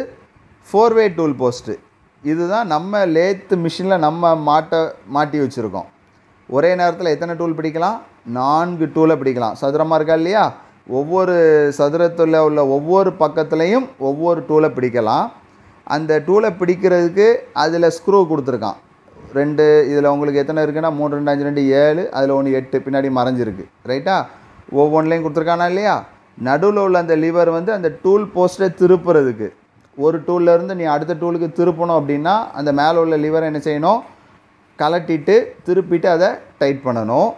ஃபோர்வே டூல் போஸ்ட்டு இதுதான் நம்ம லேத்து மிஷினில் நம்ம மாட்ட மாட்டி வச்சுருக்கோம் ஒரே நேரத்தில் எத்தனை டூல் பிடிக்கலாம் நான்கு டூலை பிடிக்கலாம் சதுரமாக இருக்கா இல்லையா ஒவ்வொரு சதுரத்தில் உள்ள ஒவ்வொரு பக்கத்துலேயும் ஒவ்வொரு டூலை பிடிக்கலாம் அந்த டூலை பிடிக்கிறதுக்கு அதில் ஸ்க்ரூ கொடுத்துருக்கான் ரெண்டு இதில் உங்களுக்கு எத்தனை இருக்குன்னா மூணு ரெண்டு அஞ்சு ரெண்டு ஏழு அதில் ஒன்று எட்டு பின்னாடி மறைஞ்சிருக்கு ரைட்டா ஒவ்வொன்றிலையும் கொடுத்துருக்கானா இல்லையா நடுவில் உள்ள அந்த லிவர் வந்து அந்த டூல் போஸ்ட்டை திருப்புறதுக்கு ஒரு டூல்லேருந்து நீ அடுத்த டூலுக்கு திருப்பணும் அப்படின்னா அந்த மேலே உள்ள லிவரை என்ன செய்யணும் கலட்டிட்டு திருப்பிட்டு அதை டைட் பண்ணணும்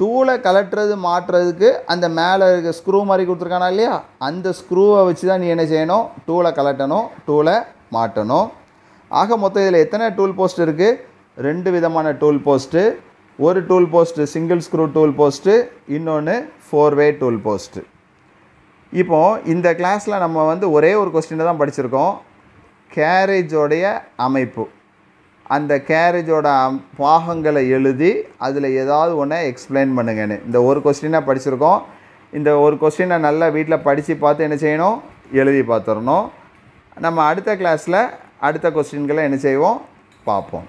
டூலை கலட்டுறது மாட்டுறதுக்கு அந்த மேலே இருக்க ஸ்க்ரூ மாதிரி கொடுத்துருக்கானா இல்லையா அந்த ஸ்க்ரூவை வச்சு தான் நீ என்ன செய்யணும் டூலை கலட்டணும் டூலை மாட்டணும் ஆக மொத்தம் இதில் எத்தனை டூல் போஸ்ட் இருக்குது ரெண்டு விதமான டூல் போஸ்ட்டு ஒரு tool post single screw tool post இன்னொன்று ஃபோர் வே டூல் போஸ்ட்டு இப்போது இந்த கிளாஸில் நம்ம வந்து ஒரே ஒரு கொஸ்டினை தான் படிச்சிருக்கோம் கேரேஜோடைய அமைப்பு அந்த கேரேஜோட பாகங்களை எழுதி அதில் ஏதாவது ஒன்றை எக்ஸ்பிளைன் பண்ணுங்கன்னு இந்த ஒரு கொஸ்டினாக படிச்சிருக்கோம் இந்த ஒரு கொஸ்டினை நல்லா வீட்டில் படித்து பார்த்து என்ன செய்யணும் எழுதி பார்த்துடணும் நம்ம அடுத்த கிளாஸில் அடுத்த கொஸ்டின்களை என்ன செய்வோம் பார்ப்போம்